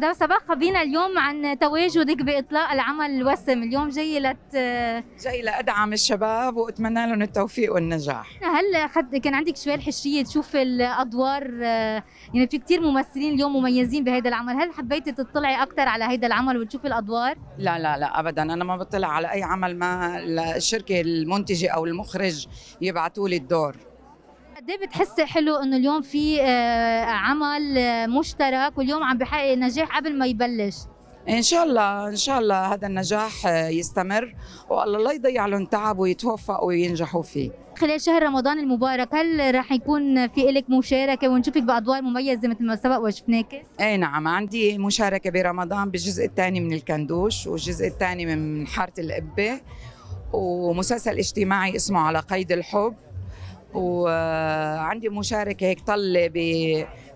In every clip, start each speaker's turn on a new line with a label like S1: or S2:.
S1: مدام سباح خبرينا اليوم عن تواجدك باطلاق العمل الوسم، اليوم جايه لت جاي
S2: لادعم الشباب واتمنى لهم التوفيق والنجاح.
S1: هل خد... كان عندك شوي الحشيه تشوف الادوار يعني في كثير ممثلين اليوم مميزين بهذا العمل، هل حبيتي تطلعي اكثر على هذا العمل وتشوفي الادوار؟
S2: لا لا لا ابدا انا ما بطلع على اي عمل ما الشركه المنتجه او المخرج يبعثوا لي الدور.
S1: قد ايه بتحسي حلو انه اليوم في آه، عمل آه، مشترك واليوم عم بحقق
S2: نجاح قبل ما يبلش ان شاء الله ان شاء الله هذا النجاح آه، يستمر والله لا يضيع لهم تعب ويتوفقوا وينجحوا فيه خلال شهر رمضان المبارك هل راح
S1: يكون في لك مشاركه ونشوفك بادوار مميزه مثل ما سبق وشفناك
S2: اي نعم عندي مشاركه برمضان بالجزء الثاني من الكندوش والجزء الثاني من حاره القبه ومسلسل اجتماعي اسمه على قيد الحب وعندي مشاركه هيك طله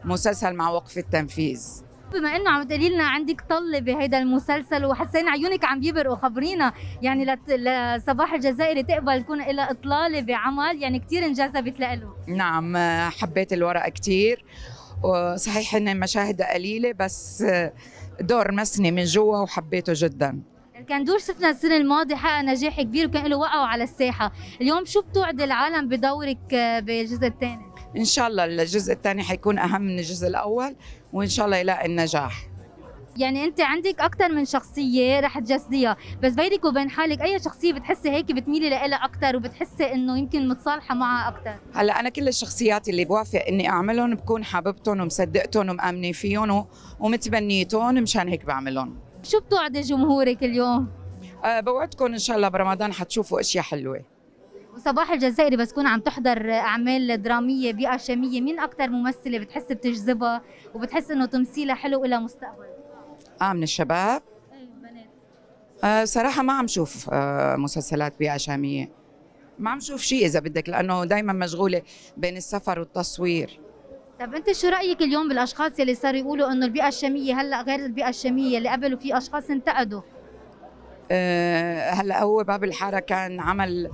S2: بمسلسل مع وقف التنفيذ
S1: بما انه عم تقولي لنا عندك طله بهيدا المسلسل وحسين عيونك عم يبرقوا خبرينا يعني لصباح الجزائري تقبل تكون لها اطلاله بعمل يعني كثير انجذبت له
S2: نعم حبيت الورقه كثير صحيح ان مشاهد قليله بس دور مسني من جوا وحبيته جدا
S1: كان دور شفنا السنه الماضيه حقق نجاح كبير وكان له وقعه على الساحه اليوم شو بتوعدي العالم بدورك آه، بالجزء الثاني
S2: ان شاء الله الجزء الثاني حيكون اهم من الجزء الاول وان شاء الله يلاقي النجاح
S1: يعني انت عندك اكثر من شخصيه رح تجسديها بس بينك وبين حالك اي شخصيه بتحسي هيك بتميلي لها اكثر وبتحسي انه يمكن متصالحه معها اكثر
S2: هلا انا كل الشخصيات اللي بوافق اني اعملهم بكون حاببتهم ومصدقتهم ومامنه فيهم ومتبنيتهم مشان هيك بعملهم شو بتوعدي جمهورك اليوم؟ أه بوعدكم ان شاء الله برمضان حتشوفوا اشياء حلوه
S1: وصباح الجزائري بس تكون عم تحضر اعمال دراميه بيئه شاميه مين اكثر ممثله بتحس بتجذبها وبتحس انه تمثيلها حلو ولا مستقبل
S2: اه من الشباب ايه آه صراحه ما عم شوف آه مسلسلات بيئه شاميه ما عم شوف شيء اذا بدك لانه دائما مشغوله بين السفر والتصوير
S1: طب انت شو رايك اليوم بالاشخاص اللي صاروا يقولوا انه البيئه الشاميه هلا غير البيئه الشاميه اللي قبل وفي اشخاص انتقدوا
S2: أه هلا هو باب الحاره كان عمل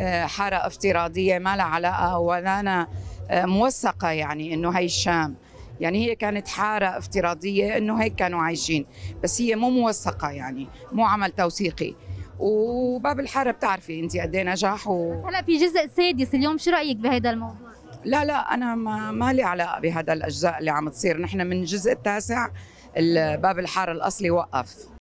S2: أه حاره افتراضيه ما لها علاقه ولا أنا آه، موثقه يعني انه هي الشام يعني هي كانت حارة افتراضية انه هيك كانوا عايشين بس هي مو موثقة يعني مو عمل توثيقي وباب الحارة بتعرفي انت قد ايه نجاح و...
S1: هلا في جزء سادس اليوم شو رايك بهذا الموضوع؟
S2: لا لا انا ما, ما لي علاقه بهذا الاجزاء اللي عم تصير نحن من الجزء التاسع باب الحاره الاصلي وقف